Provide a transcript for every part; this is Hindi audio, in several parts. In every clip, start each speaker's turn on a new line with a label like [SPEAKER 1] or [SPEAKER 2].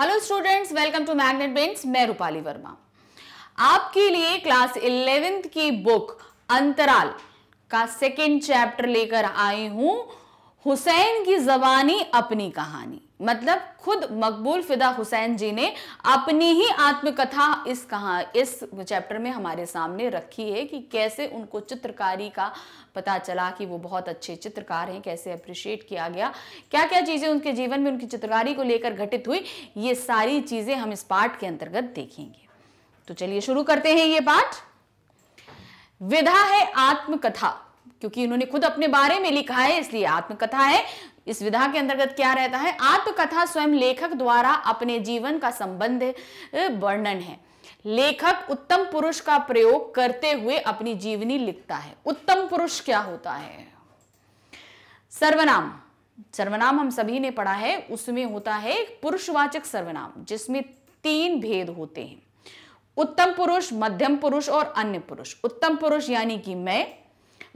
[SPEAKER 1] hello students welcome to Magnet Brains मैं रूपाली वर्मा आपके लिए क्लास इलेवेंथ की बुक अंतराल का सेकेंड चैप्टर लेकर आई हूं हुसैन की जबानी अपनी कहानी मतलब खुद मकबूल फिदा हुसैन जी ने अपनी ही आत्मकथा इस कहा इस चैप्टर में हमारे सामने रखी है कि कैसे उनको चित्रकारी का पता चला कि वो बहुत अच्छे चित्रकार हैं कैसे अप्रिशिएट किया गया क्या क्या चीज़ें उनके जीवन में उनकी चित्रकारी को लेकर घटित हुई ये सारी चीज़ें हम इस पाठ के अंतर्गत देखेंगे तो चलिए शुरू करते हैं ये पाठ विधा है आत्मकथा क्योंकि उन्होंने खुद अपने बारे में लिखा है इसलिए आत्मकथा है इस विधा के अंतर्गत क्या रहता है आत्मकथा स्वयं लेखक द्वारा अपने जीवन का संबंध वर्णन है लेखक उत्तम पुरुष का प्रयोग करते हुए अपनी जीवनी लिखता है उत्तम पुरुष क्या होता है सर्वनाम सर्वनाम हम सभी ने पढ़ा है उसमें होता है पुरुषवाचक सर्वनाम जिसमें तीन भेद होते हैं उत्तम पुरुष मध्यम पुरुष और अन्य पुरुष उत्तम पुरुष यानी कि मैं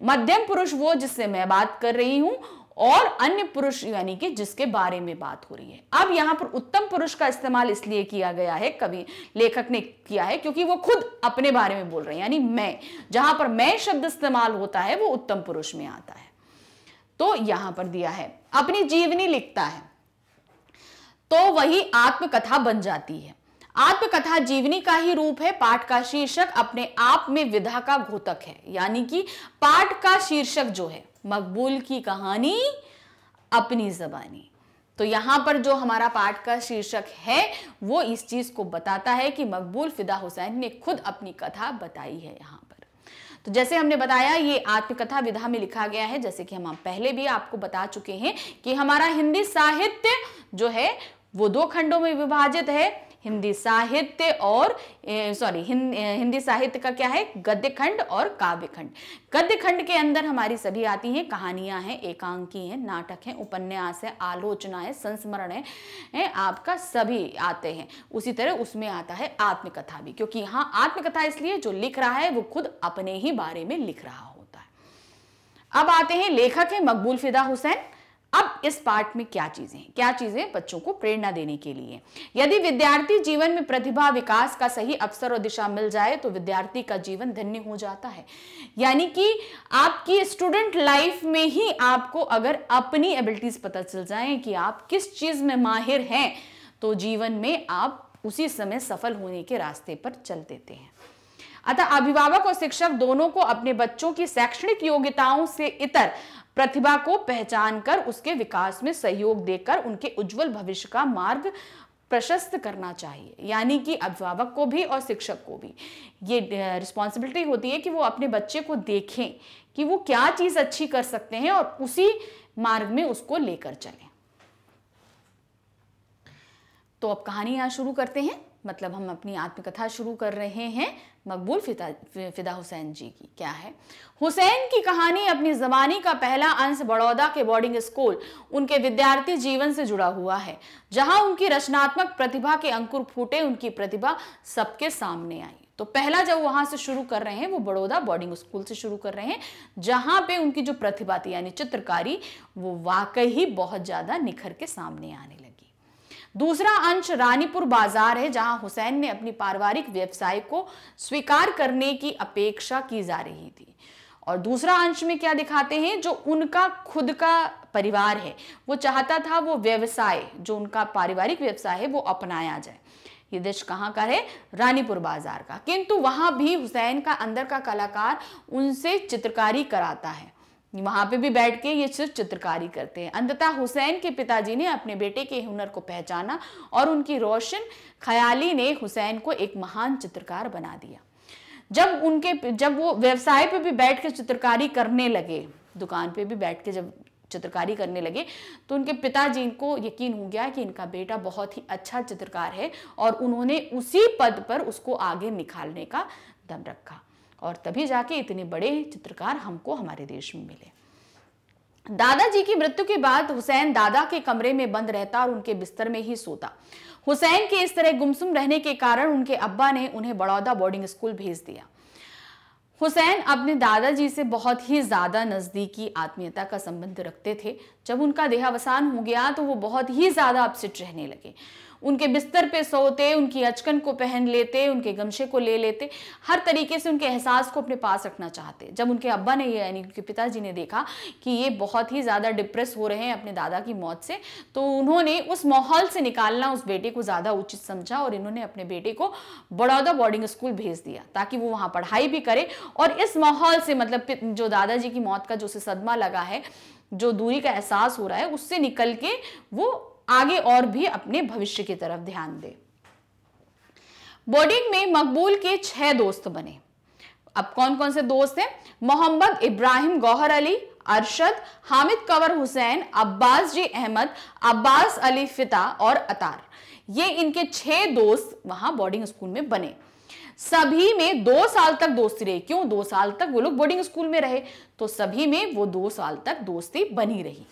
[SPEAKER 1] मध्यम पुरुष वो जिससे मैं बात कर रही हूं और अन्य पुरुष यानी कि जिसके बारे में बात हो रही है अब यहां पर उत्तम पुरुष का इस्तेमाल इसलिए किया गया है कवि लेखक ने किया है क्योंकि वो खुद अपने बारे में बोल रहे हैं यानी मैं जहां पर मैं शब्द इस्तेमाल होता है वो उत्तम पुरुष में आता है तो यहां पर दिया है अपनी जीवनी लिखता है तो वही आत्मकथा बन जाती है आत्मकथा जीवनी का ही रूप है पाठ का शीर्षक अपने आप में विधा का घोतक है यानी कि पाठ का शीर्षक जो है मकबूल की कहानी अपनी जबानी तो यहां पर जो हमारा पाठ का शीर्षक है वो इस चीज़ को बताता है कि मकबूल फिदा हुसैन ने खुद अपनी कथा बताई है यहां पर तो जैसे हमने बताया ये आत्मकथा विधा में लिखा गया है जैसे कि हम पहले भी आपको बता चुके हैं कि हमारा हिंदी साहित्य जो है वो दो खंडों में विभाजित है हिंदी साहित्य और सॉरी हिं, हिंदी साहित्य का क्या है गद्य खंड और काव्य खंड गद्य खंड के अंदर हमारी सभी आती हैं कहानियां हैं एकांकी हैं नाटक हैं उपन्यास है आलोचना है संस्मरण है, है आपका सभी आते हैं उसी तरह उसमें आता है आत्मकथा भी क्योंकि यहाँ आत्मकथा इसलिए जो लिख रहा है वो खुद अपने ही बारे में लिख रहा होता है अब आते हैं लेखक है मकबूल फिदा हुसैन इस पार्ट में क्या चीजें हैं क्या चीजें बच्चों को प्रेरणा देने के लिए यदि विद्यार्थी जीवन में प्रतिभा विकास का सही अवसर और दिशा मिल जाए तो विद्यार्थी का जीवन धन्य हो जाता है यानी कि आपकी स्टूडेंट लाइफ में ही आपको अगर अपनी एबिलिटीज पता चल जाए कि आप किस चीज में माहिर हैं तो जीवन में आप उसी समय सफल होने के रास्ते पर चल देते हैं अतः अभिभावक और शिक्षक दोनों को अपने बच्चों की शैक्षणिक योग्यताओं से इतर प्रतिभा को पहचान कर उसके विकास में सहयोग देकर उनके उज्जवल भविष्य का मार्ग प्रशस्त करना चाहिए यानी कि अभिभावक को भी और शिक्षक को भी ये रिस्पॉन्सिबिलिटी होती है कि वो अपने बच्चे को देखें कि वो क्या चीज़ अच्छी कर सकते हैं और उसी मार्ग में उसको लेकर चलें तो अब कहानी यहाँ शुरू करते हैं मतलब हम अपनी आत्मकथा शुरू कर रहे हैं मकबूल फिदा फिदा हुसैन जी की क्या है हुसैन की कहानी अपनी जबानी का पहला अंश बड़ौदा के बोर्डिंग स्कूल उनके विद्यार्थी जीवन से जुड़ा हुआ है जहां उनकी रचनात्मक प्रतिभा के अंकुर फूटे उनकी प्रतिभा सबके सामने आई तो पहला जब वहां से शुरू कर रहे हैं वो बड़ौदा बोर्डिंग स्कूल से शुरू कर रहे हैं जहां पे उनकी जो प्रतिभा थी यानी चित्रकारी वो वाकई ही बहुत ज्यादा निखर के सामने आने लगी दूसरा अंश रानीपुर बाजार है जहां हुसैन ने अपनी पारिवारिक व्यवसाय को स्वीकार करने की अपेक्षा की जा रही थी और दूसरा अंश में क्या दिखाते हैं जो उनका खुद का परिवार है वो चाहता था वो व्यवसाय जो उनका पारिवारिक व्यवसाय है वो अपनाया जाए ये दृश्य कहाँ का है रानीपुर बाजार का किंतु वहां भी हुसैन का अंदर का कलाकार उनसे चित्रकारी कराता है वहाँ पे भी बैठ के ये सिर्फ चित्रकारी करते हैं अंततः हुसैन के पिताजी ने अपने बेटे के हुनर को पहचाना और उनकी रोशन ख्याली ने हुसैन को एक महान चित्रकार बना दिया जब उनके जब वो व्यवसाय पे भी बैठ के चित्रकारी करने लगे दुकान पे भी बैठ के जब चित्रकारी करने लगे तो उनके पिताजी को यकीन हो गया कि इनका बेटा बहुत ही अच्छा चित्रकार है और उन्होंने उसी पद पर उसको आगे निकालने का दम रखा और तभी जाके इतने बड़े चित्रकार हमको हमारे देश में मिले दादाजी की मृत्यु के बाद हुसैन दादा के कमरे में बंद रहता और उनके बिस्तर में ही सोता हुसैन के इस तरह गुमसुम रहने के कारण उनके अब्बा ने उन्हें बड़ौदा बोर्डिंग स्कूल भेज दिया हुसैन अपने दादाजी से बहुत ही ज़्यादा नज़दीकी आत्मीयता का संबंध रखते थे जब उनका देहावसान हो गया तो वो बहुत ही ज़्यादा अपसेट रहने लगे उनके बिस्तर पे सोते उनकी अचकन को पहन लेते उनके गमशे को ले लेते हर तरीके से उनके एहसास को अपने पास रखना चाहते जब उनके अब्बा ने यानी उनके पिताजी ने देखा कि ये बहुत ही ज़्यादा डिप्रेस हो रहे हैं अपने दादा की मौत से तो उन्होंने उस माहौल से निकालना उस बेटे को ज़्यादा उचित समझा और इन्होंने अपने बेटे को बड़ौदा बोर्डिंग स्कूल भेज दिया ताकि वो वहाँ पढ़ाई भी करे और इस माहौल से मतलब जो दादाजी की मौत का जो उसे सदमा लगा है जो दूरी का एहसास हो रहा है उससे निकल के वो आगे और भी अपने भविष्य की तरफ ध्यान दे बोर्डिंग में मकबूल के छह दोस्त बने अब कौन कौन से दोस्त हैं मोहम्मद इब्राहिम गौहर अली अरशद हामिद कंवर हुसैन अब्बास जी अहमद अब्बास अली फिता और अतार ये इनके छह दोस्त वहां बोर्डिंग स्कूल में बने सभी में दो साल तक दोस्ती रही क्यों दो साल तक वो लोग बोर्डिंग स्कूल में रहे तो सभी में वो दो साल तक दोस्ती बनी रही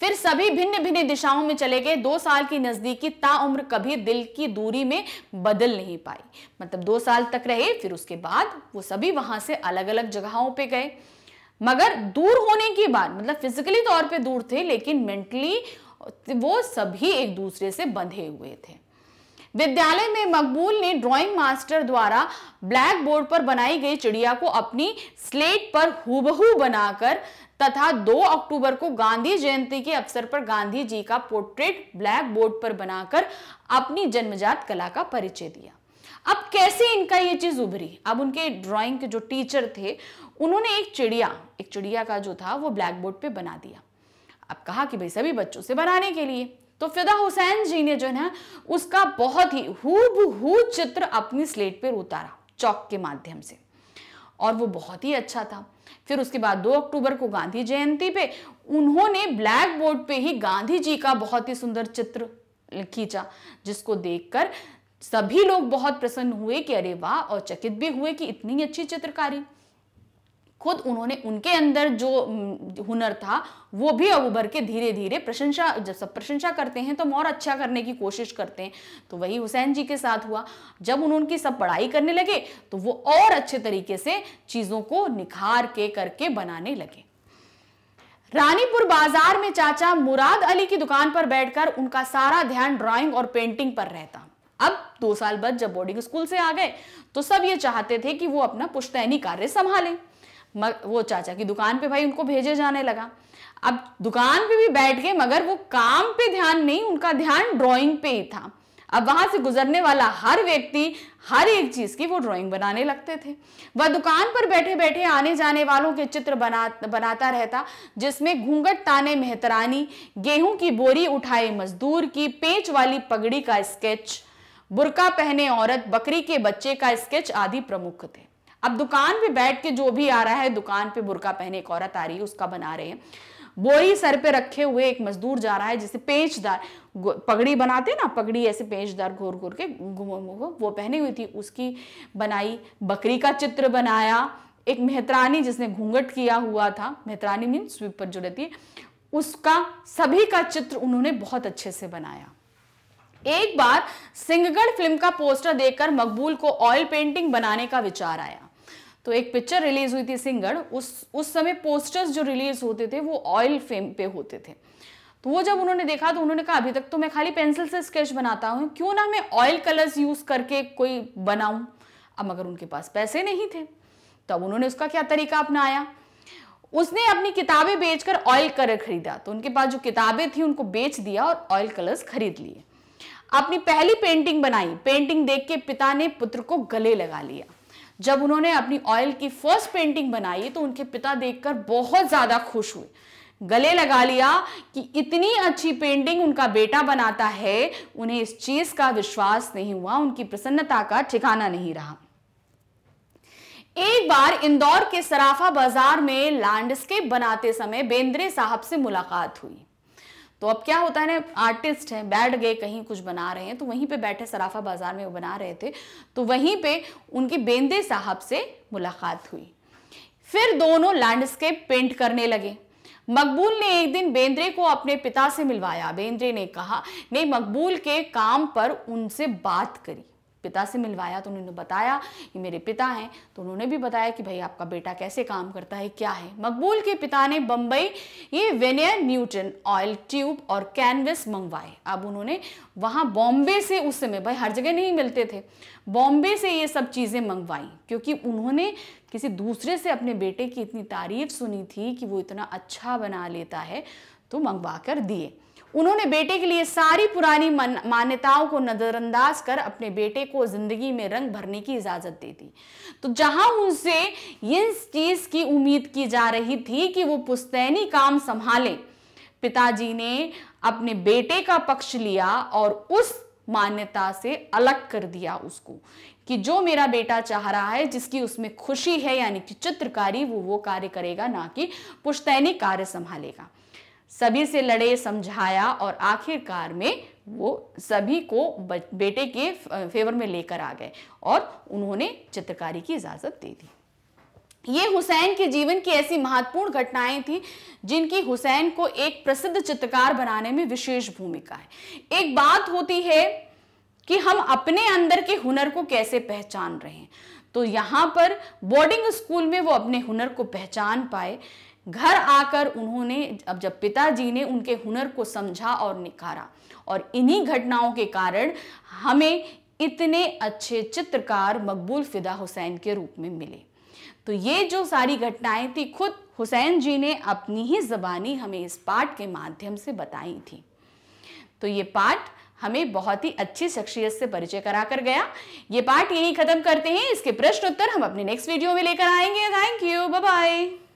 [SPEAKER 1] फिर सभी भिन्न भिन्न दिशाओं में चले गए दो साल की नजदीकी ताउम्र कभी दिल की दूरी में बदल नहीं पाई मतलब दो साल तक रहे फिर उसके बाद वो सभी वहां से अलग अलग जगहों पे गए मगर दूर होने की बात मतलब फिजिकली तौर पे दूर थे लेकिन मेंटली वो सभी एक दूसरे से बंधे हुए थे विद्यालय में मकबूल ने ड्राइंग मास्टर द्वारा ब्लैक बोर्ड पर बनाई गई चिड़िया को अपनी स्लेट पर हुबहू बनाकर तथा 2 अक्टूबर को गांधी जयंती के अवसर पर गांधी जी का पोर्ट्रेट ब्लैक बोर्ड पर बनाकर अपनी जन्मजात कला का परिचय दिया अब कैसे इनका ये चीज उभरी अब उनके ड्राइंग के जो टीचर थे उन्होंने एक चिड़िया एक चिड़िया का जो था वो ब्लैक बोर्ड पर बना दिया अब कहा कि भाई सभी बच्चों से बनाने के लिए तो फिदा हुसैन जी ने जो है उसका बहुत ही हु चित्र अपनी स्लेट पर उतारा चौक के माध्यम से और वो बहुत ही अच्छा था फिर उसके बाद 2 अक्टूबर को गांधी जयंती पे उन्होंने ब्लैक बोर्ड पे ही गांधी जी का बहुत ही सुंदर चित्र खींचा जिसको देखकर सभी लोग बहुत प्रसन्न हुए कि अरे वाह और चकित भी हुए कि इतनी अच्छी चित्रकारी खुद उन्होंने उनके अंदर जो हम्म, हुनर था वो भी अब उभर के धीरे धीरे प्रशंसा जब सब प्रशंसा करते हैं तो हम और अच्छा करने की कोशिश करते हैं तो वही हुसैन जी के साथ हुआ जब उन्होंने सब पढ़ाई करने लगे तो वो और अच्छे तरीके से चीज़ों को निखार के करके बनाने लगे रानीपुर बाजार में चाचा मुराद अली की दुकान पर बैठकर उनका सारा ध्यान ड्राइंग और पेंटिंग पर रहता अब दो साल बाद जब बोर्डिंग स्कूल से आ गए तो सब ये चाहते थे कि वो अपना पुश्तैनी कार्य संभालें वो चाचा की दुकान पे भाई उनको भेजे जाने लगा अब दुकान पे भी बैठ गए मगर वो काम पे ध्यान नहीं उनका ध्यान ड्राइंग पे ही था अब वहां से गुजरने वाला हर व्यक्ति हर एक चीज की वो ड्राइंग बनाने लगते थे वह दुकान पर बैठे बैठे आने जाने वालों के चित्र बना बनाता रहता जिसमें घूंघट ताने मेहतरानी गेहूं की बोरी उठाए मजदूर की पेच वाली पगड़ी का स्केच बुरका पहने औरत बकरी के बच्चे का स्केच आदि प्रमुख थे अब दुकान पे बैठ के जो भी आ रहा है दुकान पे बुरका पहने एक औरत आ रही है उसका बना रहे हैं बोरी सर पे रखे हुए एक मजदूर जा रहा है जिसे पेचदार पगड़ी बनाते ना पगड़ी ऐसे पेचदार घोर घोर के वो पहनी हुई थी उसकी बनाई बकरी का चित्र बनाया एक मेहतरानी जिसने घूंघट किया हुआ था मेहतरानी मीन स्वीप पर जो रहती है उसका सभी का चित्र उन्होंने बहुत अच्छे से बनाया एक बार सिंहगढ़ फिल्म का पोस्टर देखकर मकबूल को ऑयल पेंटिंग बनाने का विचार आया तो एक पिक्चर रिलीज हुई थी सिंगड़ उस उस समय पोस्टर्स जो रिलीज होते थे वो ऑयल फेम पे होते थे तो वो जब उन्होंने देखा तो उन्होंने कहा अभी तक तो मैं खाली पेंसिल से स्केच बनाता हूँ क्यों ना मैं ऑयल कलर्स यूज़ करके कोई बनाऊं अब मगर उनके पास पैसे नहीं थे तब उन्होंने उसका क्या तरीका अपनाया उसने अपनी किताबें बेचकर ऑयल कलर खरीदा तो उनके पास जो किताबें थी उनको बेच दिया और ऑयल कलर्स खरीद लिए अपनी पहली पेंटिंग बनाई पेंटिंग देख के पिता ने पुत्र को गले लगा लिया जब उन्होंने अपनी ऑयल की फर्स्ट पेंटिंग बनाई तो उनके पिता देखकर बहुत ज़्यादा खुश हुए गले लगा लिया कि इतनी अच्छी पेंटिंग उनका बेटा बनाता है उन्हें इस चीज़ का विश्वास नहीं हुआ उनकी प्रसन्नता का ठिकाना नहीं रहा एक बार इंदौर के सराफा बाजार में लैंडस्केप बनाते समय बेंद्रे साहब से मुलाकात हुई तो अब क्या होता है ना आर्टिस्ट हैं बैठ गए कहीं कुछ बना रहे हैं तो वहीं पे बैठे सराफा बाज़ार में वो बना रहे थे तो वहीं पे उनकी बेंदे साहब से मुलाकात हुई फिर दोनों लैंडस्केप पेंट करने लगे मकबूल ने एक दिन बेंद्रे को अपने पिता से मिलवाया बेंद्रे ने कहा नहीं मकबूल के काम पर उनसे बात करी पिता से मिलवाया तो उन्होंने बताया कि मेरे पिता हैं तो उन्होंने भी बताया कि भाई आपका बेटा कैसे काम करता है क्या है मकबूल के पिता ने बम्बई ये वेनियर न्यूटन ऑयल ट्यूब और कैनवस मंगवाए अब उन्होंने वहाँ बॉम्बे से उस समय भाई हर जगह नहीं मिलते थे बॉम्बे से ये सब चीज़ें मंगवाई क्योंकि उन्होंने किसी दूसरे से अपने बेटे की इतनी तारीफ सुनी थी कि वो इतना अच्छा बना लेता है तो मंगवा कर दिए उन्होंने बेटे के लिए सारी पुरानी मान्यताओं को नज़रअंदाज कर अपने बेटे को ज़िंदगी में रंग भरने की इजाज़त दे दी तो जहां उनसे इस चीज़ की उम्मीद की जा रही थी कि वो पुस्तैनी काम संभाले पिताजी ने अपने बेटे का पक्ष लिया और उस मान्यता से अलग कर दिया उसको कि जो मेरा बेटा चाह रहा है जिसकी उसमें खुशी है यानी कि चित्रकारी वो वो कार्य करेगा ना कि पुश्तैनी कार्य संभालेगा सभी से लड़े समझाया और आखिरकार में वो सभी को बेटे के फेवर में लेकर आ गए और उन्होंने चित्रकारी की इजाज़त दे दी ये हुसैन के जीवन की ऐसी महत्वपूर्ण घटनाएं थी जिनकी हुसैन को एक प्रसिद्ध चित्रकार बनाने में विशेष भूमिका है एक बात होती है कि हम अपने अंदर के हुनर को कैसे पहचान रहे हैं तो यहां पर बोर्डिंग स्कूल में वो अपने हुनर को पहचान पाए घर आकर उन्होंने अब जब पिताजी ने उनके हुनर को समझा और निखारा और इन्हीं घटनाओं के कारण हमें इतने अच्छे चित्रकार मकबूल फिदा हुसैन के रूप में मिले तो ये जो सारी घटनाएं थी खुद हुसैन जी ने अपनी ही जबानी हमें इस पाठ के माध्यम से बताई थी तो ये पाठ हमें बहुत ही अच्छी शख्सियत से परिचय करा कर गया ये पाठ यही खत्म करते हैं इसके प्रश्न उत्तर हम अपने नेक्स्ट वीडियो में लेकर आएंगे थैंक यू बाय